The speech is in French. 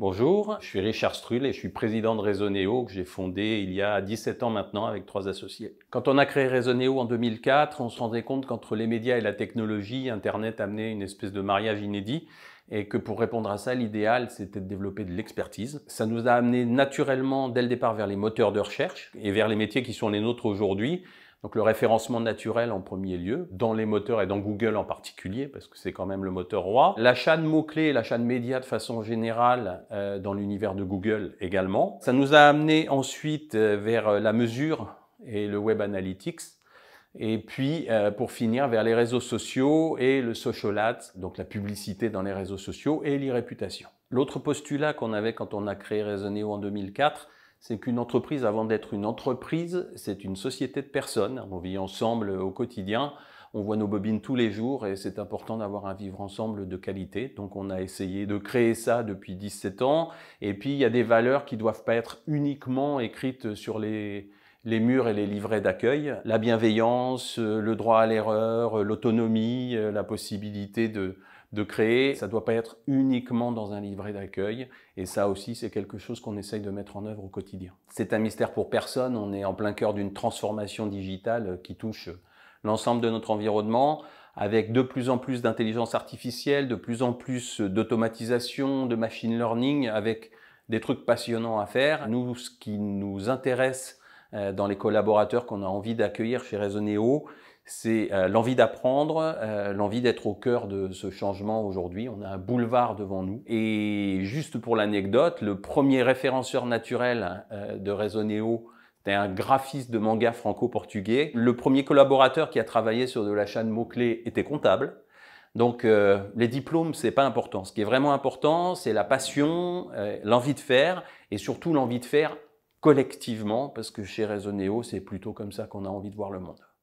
Bonjour, je suis Richard Strull et je suis président de Raisonneo que j'ai fondé il y a 17 ans maintenant avec trois associés. Quand on a créé Raisonneo en 2004, on se rendait compte qu'entre les médias et la technologie, Internet amenait une espèce de mariage inédit et que pour répondre à ça, l'idéal, c'était de développer de l'expertise. Ça nous a amené naturellement dès le départ vers les moteurs de recherche et vers les métiers qui sont les nôtres aujourd'hui, donc le référencement naturel en premier lieu, dans les moteurs et dans Google en particulier, parce que c'est quand même le moteur roi. L'achat de mots-clés, l'achat de médias de façon générale euh, dans l'univers de Google également. Ça nous a amené ensuite euh, vers euh, la mesure et le Web Analytics. Et puis, pour finir, vers les réseaux sociaux et le social ads, donc la publicité dans les réseaux sociaux et l'irréputation. L'autre postulat qu'on avait quand on a créé Resoneo en 2004, c'est qu'une entreprise, avant d'être une entreprise, c'est une société de personnes. On vit ensemble au quotidien, on voit nos bobines tous les jours et c'est important d'avoir un vivre ensemble de qualité. Donc on a essayé de créer ça depuis 17 ans. Et puis il y a des valeurs qui ne doivent pas être uniquement écrites sur les, les murs et les livrets d'accueil, la bienveillance, euh, le droit à l'erreur, euh, l'autonomie, euh, la possibilité de, de créer. Ça ne doit pas être uniquement dans un livret d'accueil. Et ça aussi, c'est quelque chose qu'on essaye de mettre en œuvre au quotidien. C'est un mystère pour personne. On est en plein cœur d'une transformation digitale qui touche l'ensemble de notre environnement avec de plus en plus d'intelligence artificielle, de plus en plus d'automatisation, de machine learning, avec des trucs passionnants à faire. Nous, ce qui nous intéresse euh, dans les collaborateurs qu'on a envie d'accueillir chez Raisoneo, c'est euh, l'envie d'apprendre, euh, l'envie d'être au cœur de ce changement aujourd'hui. On a un boulevard devant nous. Et juste pour l'anecdote, le premier référenceur naturel hein, de Raisoneo, c'était un graphiste de manga franco-portugais. Le premier collaborateur qui a travaillé sur de l'achat de mots-clés était comptable. Donc les diplômes, c'est pas important. Ce qui est vraiment important, c'est la passion, l'envie de faire et surtout l'envie de faire collectivement, parce que chez Néo, c'est plutôt comme ça qu'on a envie de voir le monde.